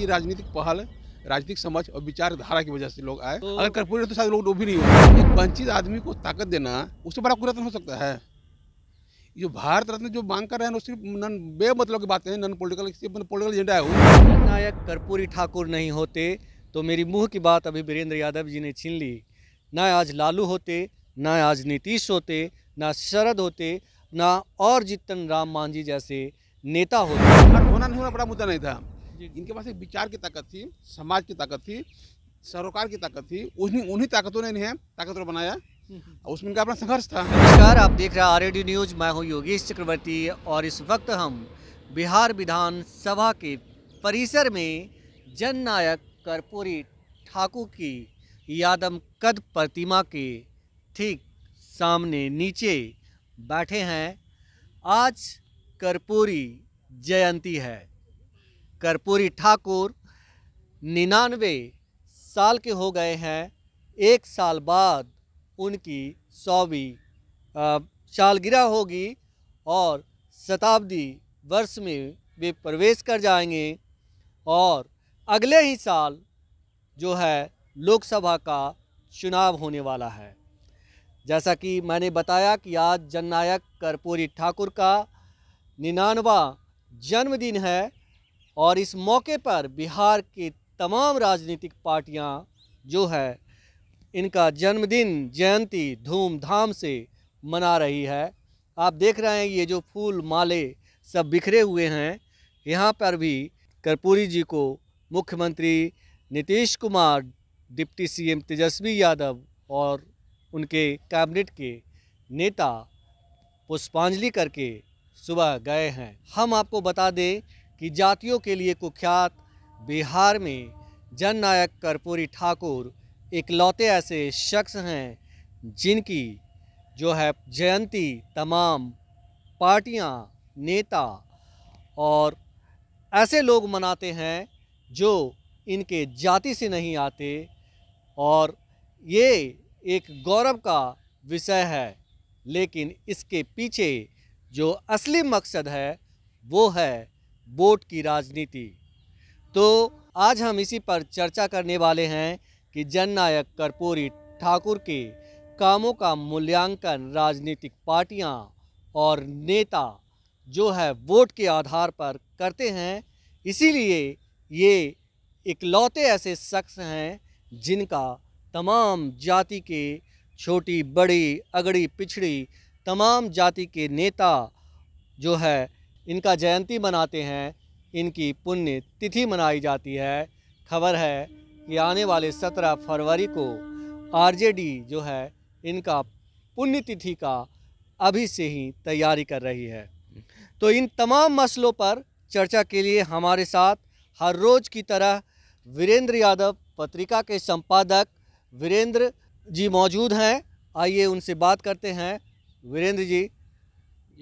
ये राजनीतिक पहल राजनीतिक समझ और विचारधारा की वजह से लोग आए तो अगर कर्पूरी तो शायद लोग डूब नहीं होते एक वंचित आदमी को ताकत देना उससे बड़ा कुरत्न हो सकता है जो भारत रत्न जो मांग कर रहे हैं वो सिर्फ नन बे मतलब की बातें हैं नन पोलिटिकल पोलिटिकल एजेंडा है नायक कर्पूरी ठाकुर नहीं होते तो मेरी मुँह की बात अभी वीरेंद्र यादव जी ने छीन ली ना आज लालू होते ना आज नीतीश होते ना शरद होते ना और जितन राम मांझी जैसे नेता होते होना नहीं होना बड़ा मुद्दा नहीं था इनके पास एक विचार की ताकत थी समाज की ताकत थी सरोकार की ताकत थी उन्हीं उन्हीं ताकतों ने इन्हें ताकतवर बनाया हम्म, हम्म। उसमें इनका अपना संघर्ष था नमस्कार आप देख रहे हैं आर न्यूज मैं हूँ योगेश चक्रवर्ती और इस वक्त हम बिहार विधानसभा के परिसर में जननायक कर्पूरी ठाकुर की यादम कद प्रतिमा के ठीक सामने नीचे बैठे हैं आज कर्पूरी जयंती है कर्पूरी ठाकुर निन्यानवे साल के हो गए हैं एक साल बाद उनकी सौवीं सालगिरह होगी और शताब्दी वर्ष में वे प्रवेश कर जाएंगे और अगले ही साल जो है लोकसभा का चुनाव होने वाला है जैसा कि मैंने बताया कि आज जननायक कर्पूरी ठाकुर का निन्यानवा जन्मदिन है और इस मौके पर बिहार की तमाम राजनीतिक पार्टियां जो है इनका जन्मदिन जयंती धूमधाम से मना रही है आप देख रहे हैं ये जो फूल माले सब बिखरे हुए हैं यहाँ पर भी कर्पूरी जी को मुख्यमंत्री नीतीश कुमार डिप्टी सीएम तेजस्वी यादव और उनके कैबिनेट के नेता पुष्पांजलि करके सुबह गए हैं हम आपको बता दें कि जातियों के लिए कुख्यात बिहार में जननायक कर्पूरी ठाकुर इकलौते ऐसे शख्स हैं जिनकी जो है जयंती तमाम पार्टियां नेता और ऐसे लोग मनाते हैं जो इनके जाति से नहीं आते और ये एक गौरव का विषय है लेकिन इसके पीछे जो असली मकसद है वो है वोट की राजनीति तो आज हम इसी पर चर्चा करने वाले हैं कि जननायक कर्पूरी ठाकुर के कामों का मूल्यांकन राजनीतिक पार्टियां और नेता जो है वोट के आधार पर करते हैं इसीलिए ये इकलौते ऐसे शख्स हैं जिनका तमाम जाति के छोटी बड़ी अगड़ी पिछड़ी तमाम जाति के नेता जो है इनका जयंती मनाते हैं इनकी पुण्य तिथि मनाई जाती है खबर है कि आने वाले सत्रह फरवरी को आरजेडी जो है इनका पुण्य तिथि का अभी से ही तैयारी कर रही है तो इन तमाम मसलों पर चर्चा के लिए हमारे साथ हर रोज़ की तरह वीरेंद्र यादव पत्रिका के संपादक वीरेंद्र जी मौजूद हैं आइए उनसे बात करते हैं वीरेंद्र जी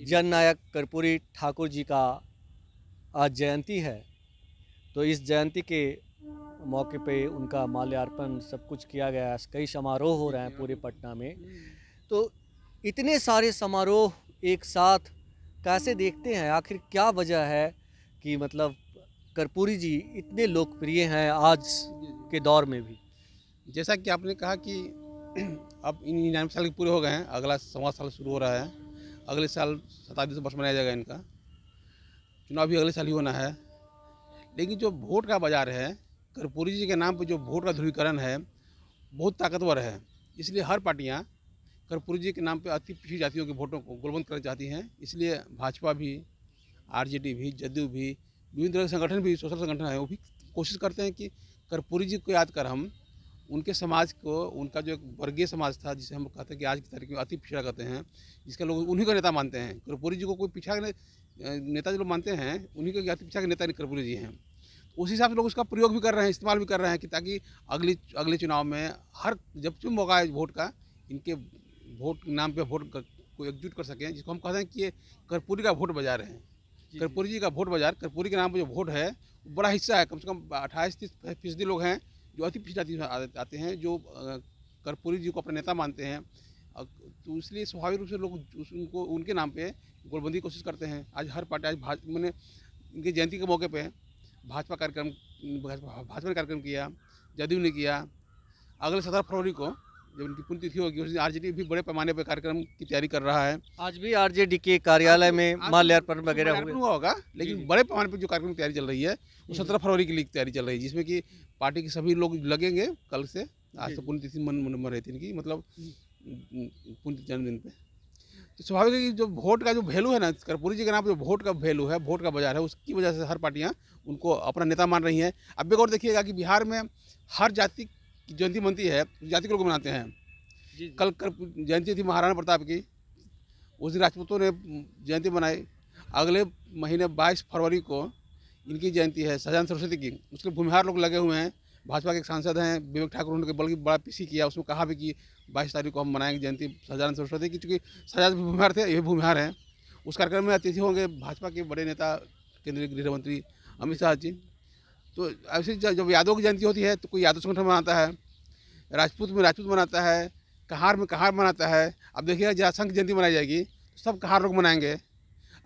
जन नायक कर्पूरी ठाकुर जी का आज जयंती है तो इस जयंती के मौके पे उनका माल्यार्पण सब कुछ किया गया है कई समारोह हो रहे हैं पूरे पटना में तो इतने सारे समारोह एक साथ कैसे देखते हैं आखिर क्या वजह है कि मतलब कर्पूरी जी इतने लोकप्रिय हैं आज के दौर में भी जैसा कि आपने कहा कि अब इन निन्यानवे साल के पूरे हो गए हैं अगला सवा साल शुरू हो रहा है अगले साल शताब्दी वर्ष मनाया जाएगा इनका चुनाव भी अगले साल ही होना है लेकिन जो वोट का बाज़ार है कर्पूरी जी के नाम पर जो वोट का ध्रुवीकरण है बहुत ताकतवर है इसलिए हर पार्टियाँ कर्पूरी जी के नाम पर अति पिछड़ी जातियों के वोटों को गुलबंद करना चाहती हैं इसलिए भाजपा भी आरजेडी भी जदयू भी विभिन्न तरह के संगठन भी सोशल संगठन है वो भी कोशिश करते हैं कि कर्पूरी जी को याद कर हम उनके समाज को उनका जो वर्गीय समाज था जिसे हम कहते हैं कि आज की तारीख में अति पिछड़ा कहते हैं जिसका लोग उन्हीं को नेता मानते हैं कर्पूरी जी को कोई पिछड़ा ने, नेता जो लोग मानते हैं उन्हीं को अति पिछड़ा के नेता कर्पूरी जी हैं उस हिसाब से लोग उसका प्रयोग भी कर रहे हैं इस्तेमाल भी कर रहे हैं कि ताकि अगले अगले चुनाव में हर जब भी मौका है वोट का इनके वोट नाम पर वोट को एकजुट कर सकें जिसको हम कहते हैं कि ये कर्पूरी का वोट बाजार है कर्पूरी जी का वोट बाजार कर्पूरी के नाम पर जो वोट है बड़ा हिस्सा है कम से कम अट्ठाईस तीस फीसदी लोग हैं जो अति पिछड़ा जाति आते हैं जो कर्पूरी जी को अपना नेता मानते हैं तो इसलिए स्वाभाविक रूप से लोग उनको उनके नाम पे गोलबंदी कोशिश करते हैं आज हर पार्टी आज भाजपा मैंने इनके जयंती के मौके पे भाजपा कार्यक्रम भाजपा ने कार्यक्रम किया जदयू ने किया अगले सत्रह फरवरी को जब इनकी पुण्यतिथि होगी उस दिन आर भी बड़े पैमाने पर कार्यक्रम की तैयारी कर रहा है आज भी आर के कार्यालय में माल्यार्पण तो वगैरह हुआ होगा लेकिन बड़े पैमाने पर जो कार्यक्रम की तैयारी चल रही है वो सत्रह फरवरी के लिए तैयारी चल रही है जिसमें कि पार्टी के सभी लोग लगेंगे कल से आज तो पुण्यतिथि मन मनम्बर रहती इनकी मतलब पुण्य जन्मदिन पे तो स्वाभाविक है कि जो वोट का जो वैल्यू है ना कर्पूरी जी के नाम पर जो वोट का वैल्यू है वोट का बाजार है उसकी वजह से हर पार्टियाँ उनको अपना नेता मान रही हैं अब एक और देखिएगा कि बिहार में हर जाति की जयंती मनती है जाति के लोग मनाते हैं कल कर जयंती थी महाराणा प्रताप की उस दिन राजपूतों ने जयंती मनाई अगले महीने बाईस फरवरी को इनकी जयंती है सजान सरस्वती की उसके भूमिहार लोग लगे हुए हैं भाजपा के एक सांसद हैं विवेक ठाकुर उनके बल्कि बड़ा पीसी किया उसमें कहा भी कि बाईस तारीख को हम मनाएंगे जयंती सजान सरस्वती की चूँकि भी भूमिहार थे ये भूमिहार हैं उस कार्यक्रम में अतिथि होंगे भाजपा के बड़े नेता केंद्रीय गृह मंत्री अमित शाह जी तो ऐसे जब यादव की जयंती होती है तो कोई यादव संगठन मनाता है राजपूत में राजपूत मनाता है कहार में कहार मनाता है अब देखिए जहाँ संघ जयंती मनाई जाएगी तो सब कहार लोग मनाएंगे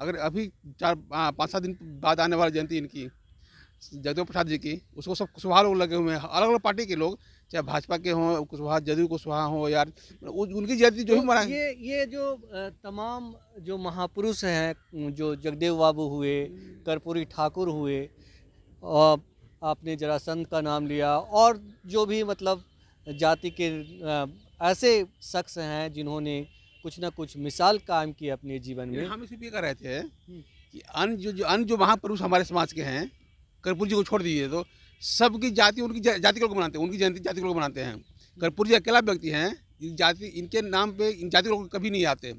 अगर अभी चार हाँ, पाँच सात दिन बाद आने वाली जयंती इनकी जगदेव प्रसाद जी की उसको सब कुशवाहा लोग लगे हुए हैं अलग अलग पार्टी के लोग चाहे भाजपा के हों कुशवाहा जदयू कुशवाहा हो यार उनकी जयंती जो भी मना ये ये जो तमाम जो महापुरुष हैं जो जगदेव बाबू हुए कर्पूरी ठाकुर हुए और आपने जरासंध का नाम लिया और जो भी मतलब जाति के ऐसे शख्स हैं जिन्होंने कुछ ना कुछ मिसाल कायम की अपने जीवन में हम इसी कह रहे थे हम्म। कि अन्य जो जो अन्य जो महापुरुष हमारे समाज के हैं कर्पूर जी को छोड़ दीजिए तो सबकी जाति उनकी जाति के लोग मनाते हैं उनकी जयंती जाति के लोग मनाते हैं हम्म। कर्पूर जी अकेला व्यक्ति हैं जाति इनके नाम पे इन जाति लोग कभी नहीं आते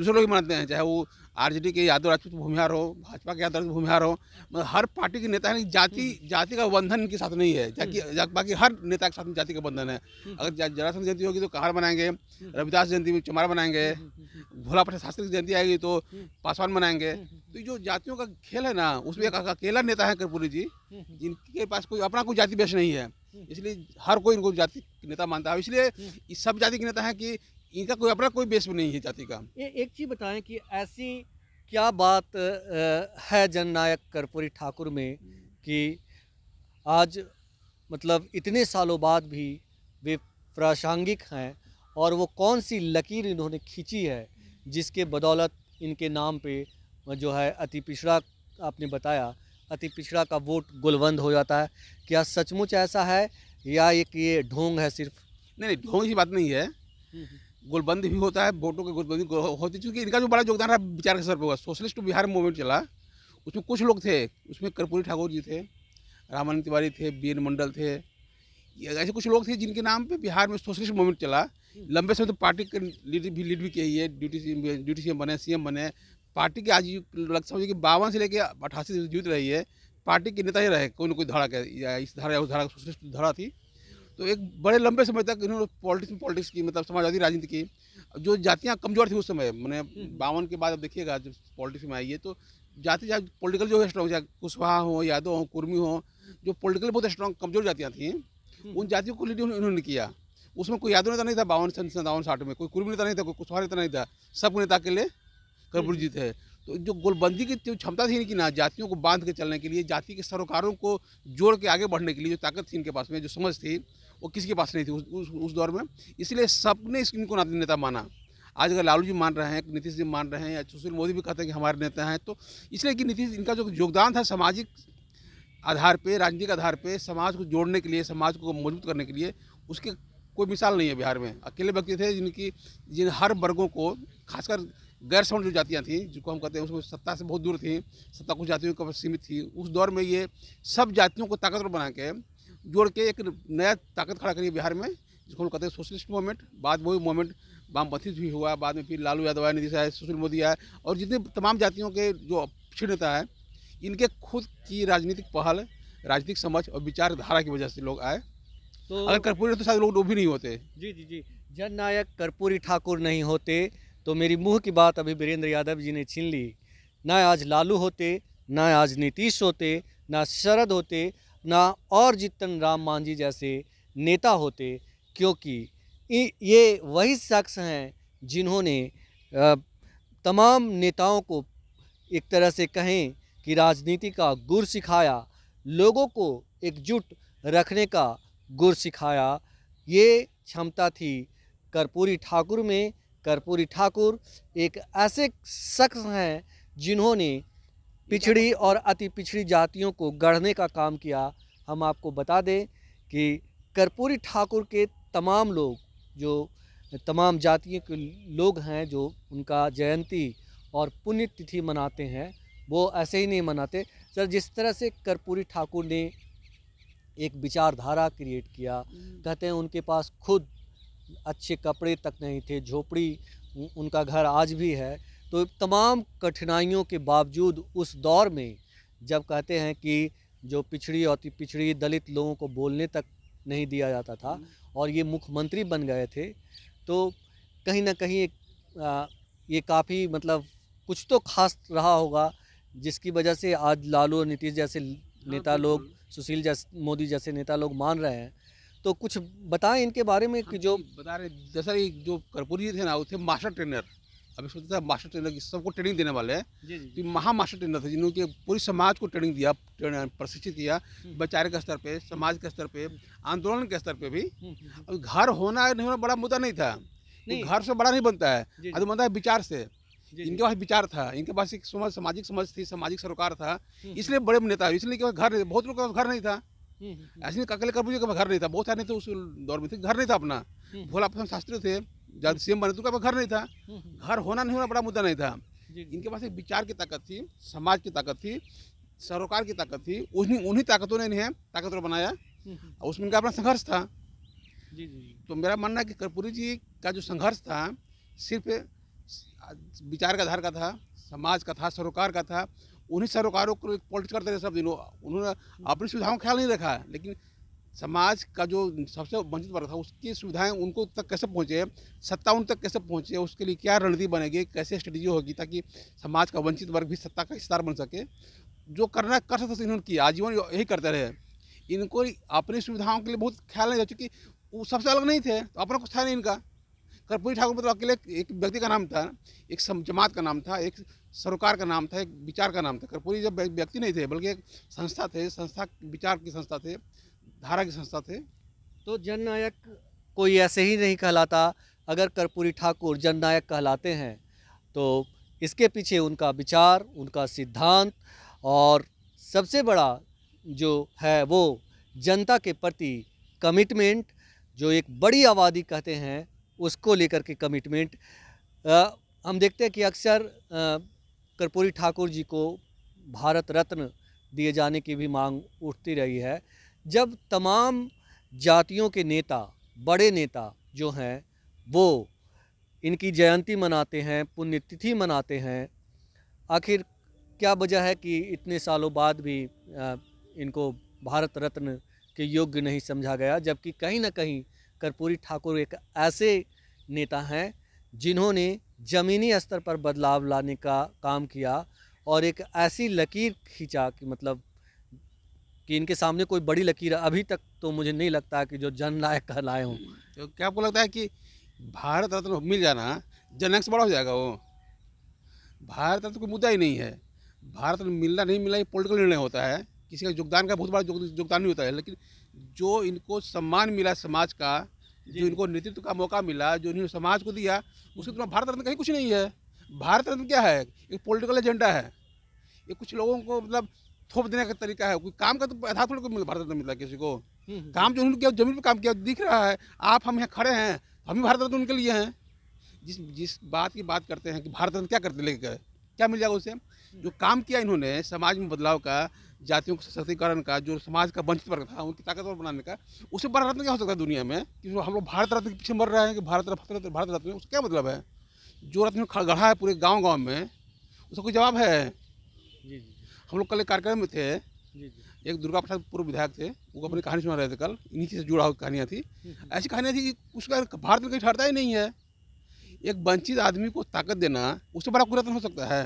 दूसरे लोग मनाते हैं चाहे वो आरजेडी के यादव राजपूत भूमिहार हो भाजपा के यादव राजपूत भूमिहार हो मतलब हर पार्टी के नेता है जाति हम्म। जाति का बंधन के साथ नहीं है हम्म। जाकि बाकी हर नेता के साथ जाति का बंधन है हम्म। अगर जरासन जयंती होगी तो कहार बनाएंगे रविदास जयंती में चमार बनाएंगे भोला प्रसाद शास्त्री की जयंती आएगी तो पासवान बनाएंगे तो जो जातियों का खेल है ना उसमें एक अकेला नेता है कर्पूरी जी जिनके पास कोई अपना कोई जाति बेस नहीं है इसलिए हर कोई इनको जाति नेता मानता है इसलिए इस सब जाति के नेता है कि इनका कोई अपना कोई बेस नहीं है जाति का ये एक चीज़ बताएं कि ऐसी क्या बात है जननायक कर्पूरी ठाकुर में कि आज मतलब इतने सालों बाद भी वे प्रासंगिक हैं और वो कौन सी लकीर इन्होंने खींची है जिसके बदौलत इनके नाम पे जो है अति पिछड़ा आपने बताया अति पिछड़ा का वोट गुलवंद हो जाता है क्या सचमुच ऐसा है या एक ये ढोंग है सिर्फ नहीं नहीं ढोंग की बात नहीं है हम्म, हम्म। गोलबंद भी होता है वोटों के गोलबंदी होती चूँकि इनका जो बड़ा योगदान रहा विचार के स्तर पर हुआ सोशलिस्ट बिहार मूवमेंट चला उसमें कुछ लोग थे उसमें कर्पूरी ठाकुर जी थे रामानंद तिवारी थे एन मंडल थे ऐसे कुछ लोग थे जिनके नाम पे बिहार में सोशलिस्ट मूवमेंट चला लंबे समय तो पार्टी के लीड भी लीड भी की है ड्यूटी सी ड्यूटी सीएम बने सीएम बने पार्टी के आज लगता है कि बावन से लेकर अठासी से जीत रही है पार्टी के नेता ही रहे कोई ना कोई धारा के इस धारा या उस धारा सोशलिस्ट धारा थी तो एक बड़े लंबे समय तक इन्होंने पॉलिटिक्स में पॉलिटिक्स की मतलब समाजवादी राजनीति की जो जातियाँ कमज़ोर थी उस समय मैंने हम्म। बावन के बाद अब देखिएगा जब पॉलिटिक्स में आई है तो जाति जाति पॉलिटिकल जो है स्ट्रॉन्ग चाहे कुशवाहा हो यादव हो कुर्मी हो जो पॉलिटिकल बहुत स्ट्रॉन्ग कमज़ोर जातियाँ थी हम्म। उन जातियों को लीड इन्होंने किया उसमें कोई यादव नेता नहीं था बावन सन्तावन साठ में कोई कुर्मी नेता नहीं था कोई कुशवाहा नेता नहीं था सब नेता के लिए कर्पूर हम्म। जीत है तो जो गोलबंदी की क्षमता थी इनकी ना जातियों को बांध के चलने के लिए जाति के सरोकारों को जोड़ के आगे बढ़ने के लिए जो ताकत थी इनके पास में जो समझ थी वो किसी के पास नहीं थी उस उस, उस दौर में इसलिए सबने इस, इनको नेता माना आज अगर लालू जी मान रहे हैं नीतीश जी मान रहे हैं या सुशील मोदी भी कहते हैं कि हमारे नेता हैं तो इसलिए कि नीतीश इनका जो योगदान था सामाजिक आधार पे राजनीतिक आधार पे समाज को जोड़ने के लिए समाज को मजबूत करने के लिए उसके कोई मिसाल नहीं है बिहार में अकेले व्यक्ति थे जिनकी जिन हर वर्गों को खासकर गैर सवर्ण जो जातियाँ थीं जिनको हम कहते हैं उसमें सत्ता से बहुत दूर थी सत्ता कुछ जातियों के सीमित थी उस दौर में ये सब जातियों को ताकतवर बना के जोड़ के एक नया ताकत खड़ा करी बिहार में जिसको हम कहते हैं सोशलिस्ट मूवमेंट बाद वही मूवमेंट वामपंथी भी हुआ बाद में फिर लालू यादव आए नीतीश आए सुशील मोदी आए और जितने तमाम जातियों के जो पिछड़ नेता हैं इनके खुद की राजनीतिक पहल राजनीतिक समझ और विचारधारा की वजह से लोग आए तो अगर कर्पूरी तो शायद लोग वो भी नहीं होते जी जी जी जन नायक कर्पूरी ठाकुर नहीं होते तो मेरी मुँह की बात अभी वीरेंद्र यादव जी ने छीन ली ना आज लालू होते ना आज नीतीश होते ना शरद होते ना और जीतन राम मांझी जैसे नेता होते क्योंकि ये वही शख्स हैं जिन्होंने तमाम नेताओं को एक तरह से कहें कि राजनीति का गुर सिखाया लोगों को एकजुट रखने का गुर सिखाया ये क्षमता थी कर्पूरी ठाकुर में कर्पूरी ठाकुर एक ऐसे शख्स हैं जिन्होंने पिछड़ी और अति पिछड़ी जातियों को गढ़ने का काम किया हम आपको बता दें कि कर्पूरी ठाकुर के तमाम लोग जो तमाम जातियों के लोग हैं जो उनका जयंती और पुण्यतिथि मनाते हैं वो ऐसे ही नहीं मनाते सर जिस तरह से कर्पूरी ठाकुर ने एक विचारधारा क्रिएट किया हम्म। कहते हैं उनके पास खुद अच्छे कपड़े तक नहीं थे झोपड़ी उनका घर आज भी है तो तमाम कठिनाइयों के बावजूद उस दौर में जब कहते हैं कि जो पिछड़ी और पिछड़ी दलित लोगों को बोलने तक नहीं दिया जाता था हम्म। और ये मुख्यमंत्री बन गए थे तो कहीं ना कहीं ये काफ़ी मतलब कुछ तो खास रहा होगा जिसकी वजह से आज लालू और नीतीश जैसे हाँ, नेता लोग सुशील जैसे मोदी जैसे नेता लोग मान रहे हैं तो कुछ बताएं इनके बारे में हाँ कि जो बता रहे दरअसल जो कर्पूरी थे ना वो थे मास्टर ट्रेनर अभी सोचते सर मास्टर ट्रेनर की सबको ट्रेनिंग देने वाले हैं तो महा मास्टर ट्रेनर थे जिन्होंने पूरी समाज को ट्रेनिंग दिया प्रशिक्षित किया बेचारे हम्म। के स्तर पे समाज के स्तर पे हम्म। आंदोलन के स्तर पे भी हम्म, अब घर होना नहीं होना बड़ा मुद्दा नहीं था घर से बड़ा नहीं बनता है अभी बनता है विचार से इनके पास विचार था इनके पास एक समझ सामाजिक समझ थी सामाजिक सरोकार था इसलिए बड़े नेता इसलिए कि घर बहुत लोग घर नहीं था ऐसे अकेले कर्पूजी का घर नहीं था बहुत सारे थे उस दौर में थे घर नहीं था अपना भोला शास्त्री थे जब सीएम बने तो उनका घर नहीं था हम्म, हम्म। घर होना नहीं होना बड़ा मुद्दा नहीं था इनके पास एक विचार की ताकत थी समाज की ताकत थी सरोकार की ताकत थी उन्हीं उन्हीं ताकतों ने इन्हें ताकतवर बनाया हम्म, और उसमें इनका अपना संघर्ष था जी जी तो मेरा मानना है कि कर्पूरी जी का जो संघर्ष था सिर्फ विचार के आधार का था समाज का था सरोकार का था उन्हीं सरोकारों को पॉलिटिक्स करते थे सब दिनों उन्होंने अपनी सुविधाओं का ख्याल नहीं रखा लेकिन समाज का जो सबसे वंचित वर्ग था उसकी सुविधाएं उनको तक कैसे पहुँचे सत्ता उन तक कैसे पहुँचे उसके लिए क्या रणनीति बनेगी कैसे स्ट्रेटी होगी ताकि समाज का वंचित वर्ग भी सत्ता का हिस्सा बन सके जो करना कर सकते इन्होंने किया आजीवन यही करते रहे इनको अपनी सुविधाओं के लिए बहुत ख्याल नहीं था चूँकि वो सबसे अलग नहीं थे तो अपना कुछ था नहीं इनका कर्पूरी ठाकुर मतलब अकेले एक व्यक्ति का नाम था एक जमात का नाम था एक सरोकार का नाम था एक विचार का नाम था कर्पूरी जब व्यक्ति नहीं थे बल्कि एक संस्था थे संस्था विचार की संस्था थे धारा की संस्था थे तो जननायक कोई ऐसे ही नहीं कहलाता अगर कर्पूरी ठाकुर जननायक कहलाते हैं तो इसके पीछे उनका विचार उनका सिद्धांत और सबसे बड़ा जो है वो जनता के प्रति कमिटमेंट जो एक बड़ी आबादी कहते हैं उसको लेकर के कमिटमेंट हम देखते हैं कि अक्सर कर्पूरी ठाकुर जी को भारत रत्न दिए जाने की भी मांग उठती रही है जब तमाम जातियों के नेता बड़े नेता जो हैं वो इनकी जयंती मनाते हैं पुण्यतिथि मनाते हैं आखिर क्या वजह है कि इतने सालों बाद भी इनको भारत रत्न के योग्य नहीं समझा गया जबकि कहीं ना कहीं कर्पूरी ठाकुर एक ऐसे नेता हैं जिन्होंने ज़मीनी स्तर पर बदलाव लाने का काम किया और एक ऐसी लकीर खींचा कि मतलब कि इनके सामने कोई बड़ी लकीर अभी तक तो मुझे नहीं लगता कि जो जन नायक कहलाए हों तो क्या आपको लगता है कि भारत रत्न मिल जाना जनक से बड़ा हो जाएगा वो भारत रत्न कोई मुद्दा ही नहीं है भारत रत्न मिलना नहीं मिलना ये पोलिटिकल निर्णय होता है किसी का योगदान का बहुत बड़ा योगदान नहीं होता है लेकिन जो इनको सम्मान मिला समाज का जो इनको नेतृत्व का मौका मिला जो इन्होंने समाज को दिया उसके तुम्हारा भारत रत्न कहीं कुछ नहीं है भारत रत्न क्या है एक पोलिटिकल एजेंडा है ये कुछ लोगों को मतलब थोप देने का तरीका है कोई काम का तो आधार थोड़ी कोई भारत रत्न मिला किसी को हम्म, हम्म। काम जो उन्होंने किया जमीन पर काम किया दिख रहा है आप हम यहाँ खड़े हैं हम ही भारत रत्न उनके लिए हैं जिस जिस बात की बात करते हैं कि भारत रत्न क्या करते लेकर क्या मिल जाएगा उसे जो काम किया इन्होंने समाज में बदलाव का जातियों के सशक्तिकरण का जो समाज का वंचित वर्ग था उनकी ताकतवर बनाने का उससे भारत रत्न क्या हो सकता है दुनिया में कि हम लोग भारत रत्न के पीछे मर रहे हैं कि भारत रत्न भारत रत्न उसका क्या मतलब है जो रत्न गढ़ा है पूरे गाँव गाँव में उसका कोई जवाब है जी जी हम लोग कल एक कार्यक्रम में थे जी जी एक दुर्गा प्रसाद पूर्व विधायक थे वो अपनी कहानी सुना रहे थे कल इन्हीं से जुड़ा हुआ कहानियाँ थी हम्म, हम्म। ऐसी कहानियाँ थी उसका भारत में कहीं ठहरता ही नहीं है एक वंचित आदमी को ताकत देना उससे बड़ा कुरत्न हो सकता है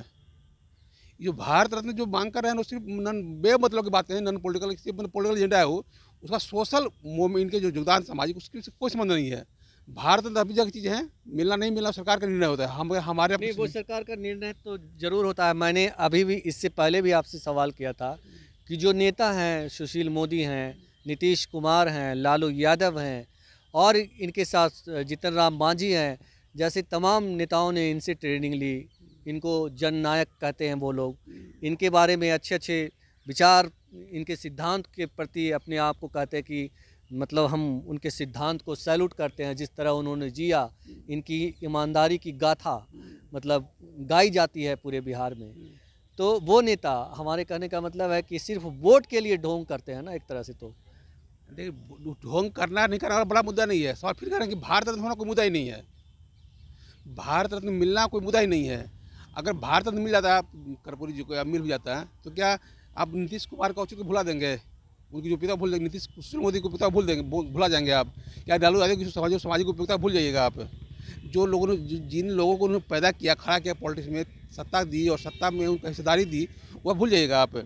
जो भारत रत्न जो मांग कर रहे हैं वो सिर्फ नन बे मतलब की बातें हैं नन पोलिटिकल पोलिटिकल एजेंडा है वो उसका सोशल मूवमेंट के जो योगदान सामाजिक उसके कोई संबंध नहीं है भारत में तो अभी जगह चीज़ें हैं मिलना नहीं मिलना सरकार का निर्णय होता है हम हमारे नहीं वो सरकार का निर्णय तो ज़रूर होता है मैंने अभी भी इससे पहले भी आपसे सवाल किया था कि जो नेता हैं सुशील मोदी हैं नीतीश कुमार हैं लालू यादव हैं और इनके साथ जितन राम मांझी हैं जैसे तमाम नेताओं ने इनसे ट्रेनिंग ली इनको नायक कहते हैं वो लोग इनके बारे में अच्छे अच्छे विचार इनके सिद्धांत के प्रति अपने आप को कहते हैं कि मतलब हम उनके सिद्धांत को सैल्यूट करते हैं जिस तरह उन्होंने जिया इनकी ईमानदारी की गाथा मतलब गाई जाती है पूरे बिहार में तो वो नेता हमारे कहने का मतलब है कि सिर्फ वोट के लिए ढोंग करते हैं ना एक तरह से तो देखिए ढोंग करना नहीं करना बड़ा मुद्दा नहीं है सवाल फिर कह रहे हैं कि भारत रत्न होना कोई मुद्दा ही नहीं है भारत रत्न मिलना कोई मुद्दा ही नहीं है अगर भारत रत्न मिल जाता है कर्पूरी जी को या मिल भी जाता है तो क्या आप नीतीश कुमार का उचित भुला देंगे उनकी जो पिता भूल जाएंगे नीतीश सुशील मोदी को पिता भूल देंगे भुला जाएंगे आप या लालू यादव की समाज समाज को पिता भूल जाइएगा आप जो लोगों ने जिन लोगों को उन्होंने पैदा किया खड़ा किया पॉलिटिक्स में सत्ता दी और सत्ता में उनका हिस्सेदारी दी वह भूल जाइएगा आप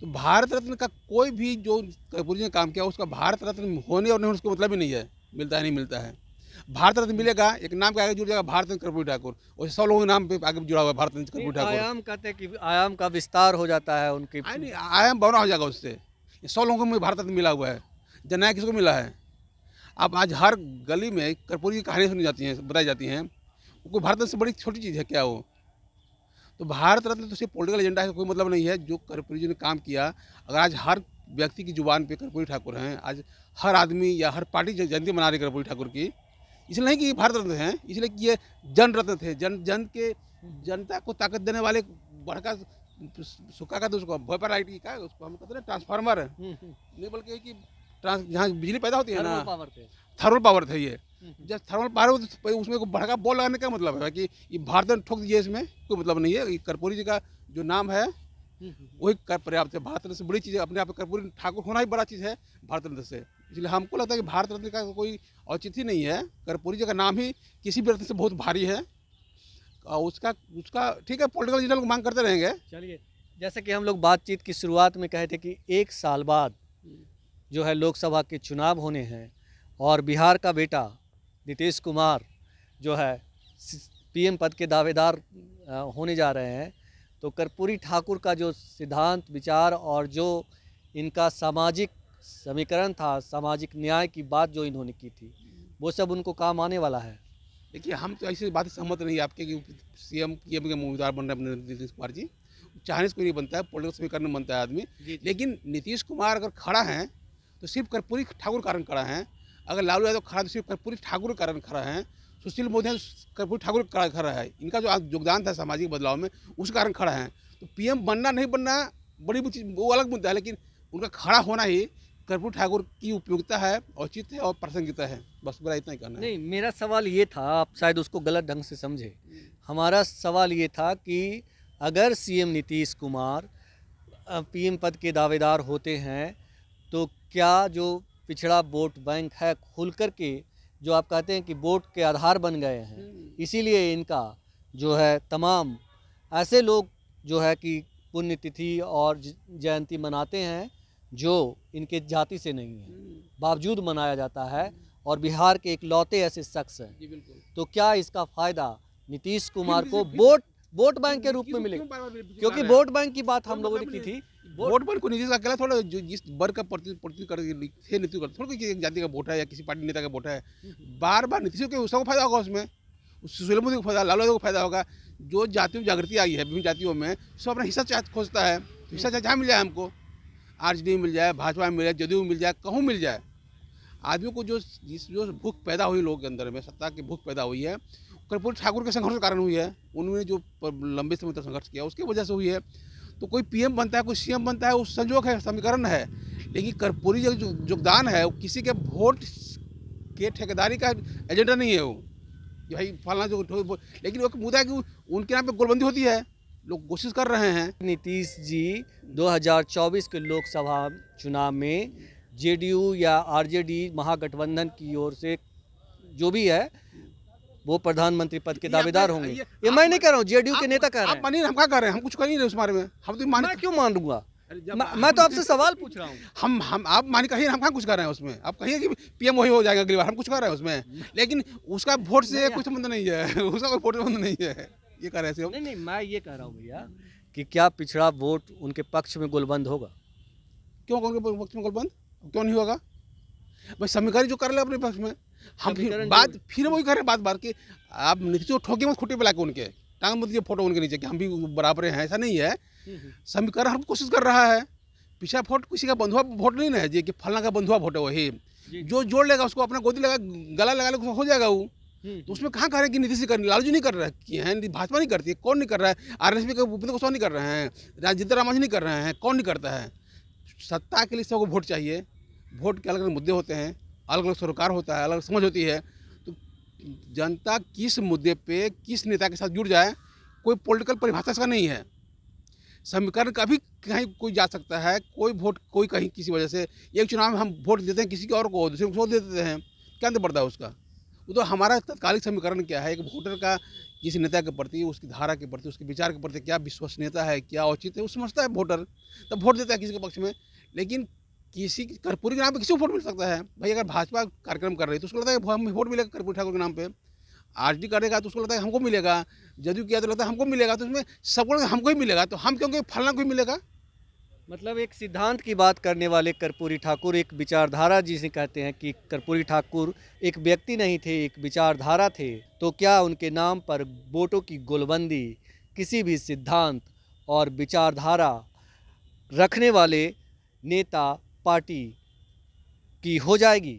तो भारत रत्न का कोई भी जो कर्पूरी ने काम किया उसका भारत रत्न होने और नहीं उसको मतलब ही नहीं है मिलता है नहीं मिलता है भारत रत्न मिलेगा एक नाम के आगे जुड़ जाएगा भारत रत्न कर्पूरी ठाकुर और सौ लोगों के नाम पे आगे जुड़ा हुआ भारत रत्न कर्पूरी ठाकुर आयाम कहते हैं कि आयाम का विस्तार हो जाता है उनकी आयाम बना हो जाएगा उससे सौ लोगों को मुझे भारत रत्न मिला हुआ है जननायक किसको मिला है आप आज हर गली में कर्पूरी की कहानी सुनी जाती हैं बताई जाती हैं कोई भारत रत्न से बड़ी छोटी चीज़ है क्या वो तो भारत रत्न तो सिर्फ पॉलिटिकल एजेंडा का कोई मतलब नहीं है जो कर्पूरी जी ने काम किया अगर आज हर व्यक्ति की जुबान पे कर्पूरी ठाकुर हैं आज हर आदमी या हर पार्टी जयंती मना रही कर्पूरी ठाकुर की इसलिए नहीं कि ये भारत रत्न हैं इसलिए कि ये जन रत्न थे जन जन के जनता को ताकत देने वाले बढ़कर सुखा का तो उसको भय पर की का उसको हम कहते हैं ट्रांसफार्मर है नहीं हम्म, हम्म। बल्कि कि ट्रांस जहाँ बिजली पैदा होती है ना थर्मल पावर थे ये हम्म, जब थर्मल पावर तो उसमें को भड़का बॉल लगाने का मतलब है कि ये भारत ने ठोक दिया इसमें कोई मतलब नहीं है कर्पूरी जी का जो नाम है वही कर पर्याप्त है भारत से बड़ी चीज़ है अपने आप कर्पूरी ठाकुर होना ही बड़ा चीज़ है भारत रत्न से इसलिए हमको लगता है कि भारत रत्न का कोई औचित्य नहीं है कर्पूरी जी का नाम ही किसी भी रत्न से बहुत भारी है उसका उसका ठीक है पोलिटिकल रीजन मांग करते रहेंगे चलिए जैसे कि हम लोग बातचीत की शुरुआत में कहे थे कि एक साल बाद जो है लोकसभा के चुनाव होने हैं और बिहार का बेटा नीतीश कुमार जो है पीएम पद के दावेदार होने जा रहे हैं तो कर्पूरी ठाकुर का जो सिद्धांत विचार और जो इनका सामाजिक समीकरण था सामाजिक न्याय की बात जो इन्होंने की थी वो सब उनको काम आने वाला है देखिए हम तो ऐसी बात सहमत नहीं आपके कि सीएम पीएम के उम्मीदवार बन रहे नीतीश कुमार जी चाहने से कोई नहीं बनता है पॉलिटिक्स भी करने बनता है आदमी लेकिन नीतीश कुमार अगर खड़ा हैं तो सिर्फ कर्पूरी ठाकुर कारण खड़ा हैं अगर लालू यादव खड़ा तो सिर्फ कर्पूरी ठाकुर कारण खड़ा है सुशील मोदी तो कर्पूरी ठाकुर खड़ा खड़ा है इनका जो योगदान था सामाजिक बदलाव में उस कारण खड़ा है तो पीएम बनना नहीं बनना बड़ी चीज वो अलग मुद्दा है लेकिन उनका खड़ा होना ही कर्पूर ठाकुर की उपयोगिता है औचित है और प्रासंगिकता है बस मेरा इतना ही कहना नहीं मेरा सवाल ये था आप शायद उसको गलत ढंग से समझे हमारा सवाल ये था कि अगर सीएम नीतीश कुमार पीएम पद के दावेदार होते हैं तो क्या जो पिछड़ा वोट बैंक है खुल कर के जो आप कहते हैं कि वोट के आधार बन गए हैं हम्म। इसीलिए इनका जो है तमाम ऐसे लोग जो है कि पुण्यतिथि और जयंती मनाते हैं जो इनके जाति से नहीं है हम्म। बावजूद मनाया जाता है और बिहार के एक लौते ऐसे शख्स हैं तो क्या इसका फायदा नीतीश कुमार को वोट वोट बैंक के रूप में मिलेगा क्योंकि वोट बैंक की बात हम लोगों ने की थी वोट बैंक को नीतीश का अकेला थोड़ा जो जिस वर्ग का प्रतिनिधित्व कर थे नीतीश का थोड़ा किसी जाति का वोट है या किसी पार्टी नेता का वोट है हम्म। बार बार नीतीश के उसका फायदा होगा उसमें सुशील मोदी को फायदा लाल यादव को फायदा होगा जो जातियों जागृति आई है विभिन्न जातियों में सब अपना हिस्सा खोजता है तो हिस्सा चाहे हम्म। जहाँ मिल जाए हमको आरजेडी मिल जाए भाजपा में मिल जाए जदयू मिल जाए कहूँ मिल जाए आदमी को जो जिस जो भूख पैदा हुई लोग के अंदर में सत्ता की भूख पैदा हुई है कर्पूर ठाकुर के संघर्ष के कारण हुई है उन्होंने जो लंबे समय तक संघर्ष किया उसकी वजह से हुई है तो कोई पीएम बनता है कोई सीएम बनता है वो संजोग है समीकरण है लेकिन कर्पूरी जो योगदान है वो किसी के वोट के ठेकेदारी का एजेंडा नहीं है वो भाई फलाना जो लेकिन वो मुद्दा है कि उनके नाम पर गोलबंदी होती है लोग कोशिश कर रहे हैं नीतीश जी 2024 के लोकसभा चुनाव में जेडीयू या आरजेडी महागठबंधन की ओर से जो भी है वो प्रधानमंत्री पद के दावेदार होंगे ये, मैं नहीं कह रहा हूँ जेडीयू के नेता कह रहे हैं हम क्या कर रहे हैं हम कुछ कर नहीं उस बारे में हम तो मान क्यों मान लूंगा मैं तो आपसे सवाल पूछ रहा हूँ हम हम आप मानिए कहिए हम कहाँ कुछ कर रहे हैं उसमें आप कहिए कि पीएम वही हो जाएगा अगली बार हम कुछ कर रहे हैं उसमें लेकिन उसका वोट से कुछ संबंध नहीं है उसका कोई वोट संबंध नहीं है ये कह रहे थे नहीं नहीं मैं ये कह रहा हूँ भैया कि क्या पिछड़ा वोट उनके पक्ष में गोलबंद होगा क्यों उनके पक्ष में गोलबंद क्यों नहीं होगा भाई समीकरण जो कर ले अपने पक्ष में हम फिर बात फिर वही कर रहे बात बार की आप नीचे जो ठोके मत खुटे पे के उनके टांग मत फोटो उनके नीचे कि हम भी बराबर हैं ऐसा नहीं है हम्म, हम्म। समीकरण हम कोशिश कर रहा है पिछड़ा वोट किसी का बंधुआ वोट नहीं ना है जी कि फलना का बंधुआ वोट है वही जो जोड़ लेगा उसको अपना गोदी लगा गला लगा ले हो जाएगा वो हम्म, तो हम्म। उसमें कहाँ कह रहे हैं कि नीतीश कर लालू जी नहीं कर रहे हैं भाजपा नहीं करती है कौन नहीं कर रहा है R S P Bhupendra Kushwaha नहीं कर रहे हैं रामा जी नहीं कर रहे हैं कौन नहीं करता है सत्ता के लिए सबको वोट चाहिए वोट के अलग अलग मुद्दे होते हैं अलग अलग सरोकार होता है अलग समझ होती है तो जनता किस मुद्दे पे किस नेता के साथ जुड़ जाए कोई पॉलिटिकल परिभाषा इसका नहीं है समीकरण कभी कहीं कोई जा सकता है कोई वोट कोई कहीं किसी वजह से एक चुनाव में हम वोट देते हैं किसी के और को दूसरे को वोट दे देते हैं क्या अंतर पड़ता है उसका वो तो हमारा तत्कालिक समीकरण क्या है एक वोटर का किसी नेता के प्रति उसकी धारा के प्रति उसके विचार के प्रति क्या विश्वसनीयता है क्या औचित है वो समझता है वोटर तब वोट देता है किसी के पक्ष में लेकिन किसी कर्पूरी के नाम पर किसी को वोट मिल सकता है भाई अगर भाजपा कार्यक्रम कर रही है तो उसको लगता है हमें वोट मिलेगा कर्पूरी ठाकुर के नाम पर आर डी करेगा तो उसको लगता है हमको मिलेगा जदयू किया तो लगता है हमको मिलेगा तो उसमें सबको हमको ही मिलेगा तो हम क्योंकि फलना को ही मिलेगा मतलब एक सिद्धांत की बात करने वाले कर्पूरी ठाकुर एक विचारधारा जिसे कहते हैं कि कर्पूरी ठाकुर एक व्यक्ति नहीं थे एक विचारधारा थे तो क्या उनके नाम पर वोटों की गोलबंदी किसी भी सिद्धांत और विचारधारा रखने वाले नेता पार्टी की हो जाएगी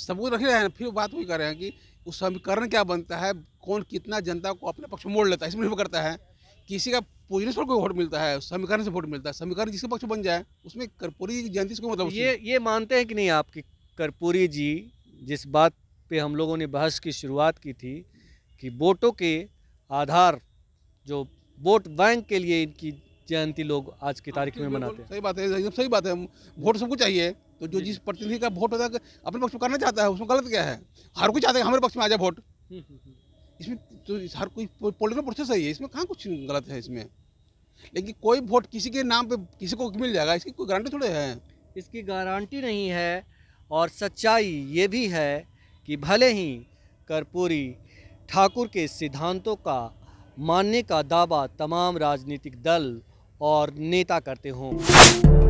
सबूत रख रहे हैं फिर बात वही कर रहे हैं कि उस समीकरण क्या बनता है कौन कितना जनता को अपने पक्ष मोड़ लेता है इसमें निर्भर करता है किसी का पोजनस पर कोई वोट मिलता है समीकरण से वोट मिलता है समीकरण जिसके पक्ष बन जाए उसमें कर्पूरी जयंती से कोई मतलब ये ये मानते हैं कि नहीं आप कि कर्पूरी जी जिस बात पे हम लोगों ने बहस की शुरुआत की थी कि वोटों के आधार जो वोट बैंक के लिए इनकी जयंती लोग आज की हाँ, तारीख में मनाते हैं सही बात है एकदम सही बात है वोट सबको चाहिए तो जो जिस प्रतिनिधि का वोट होता है अपने पक्ष में करना चाहता है उसमें गलत क्या है हर कोई चाहता है हमारे पक्ष में आ जाए वोट हम्म, हम्म, हम्म। इसमें तो हर कोई पॉलिटिकल प्रोसेस है इसमें कहाँ कुछ गलत है इसमें लेकिन कोई वोट किसी के नाम पे किसी को मिल जाएगा इसकी कोई गारंटी थोड़ी है इसकी गारंटी नहीं है और सच्चाई ये भी है कि भले ही कर्पूरी ठाकुर के सिद्धांतों का मानने का दावा तमाम राजनीतिक दल और नेता करते हों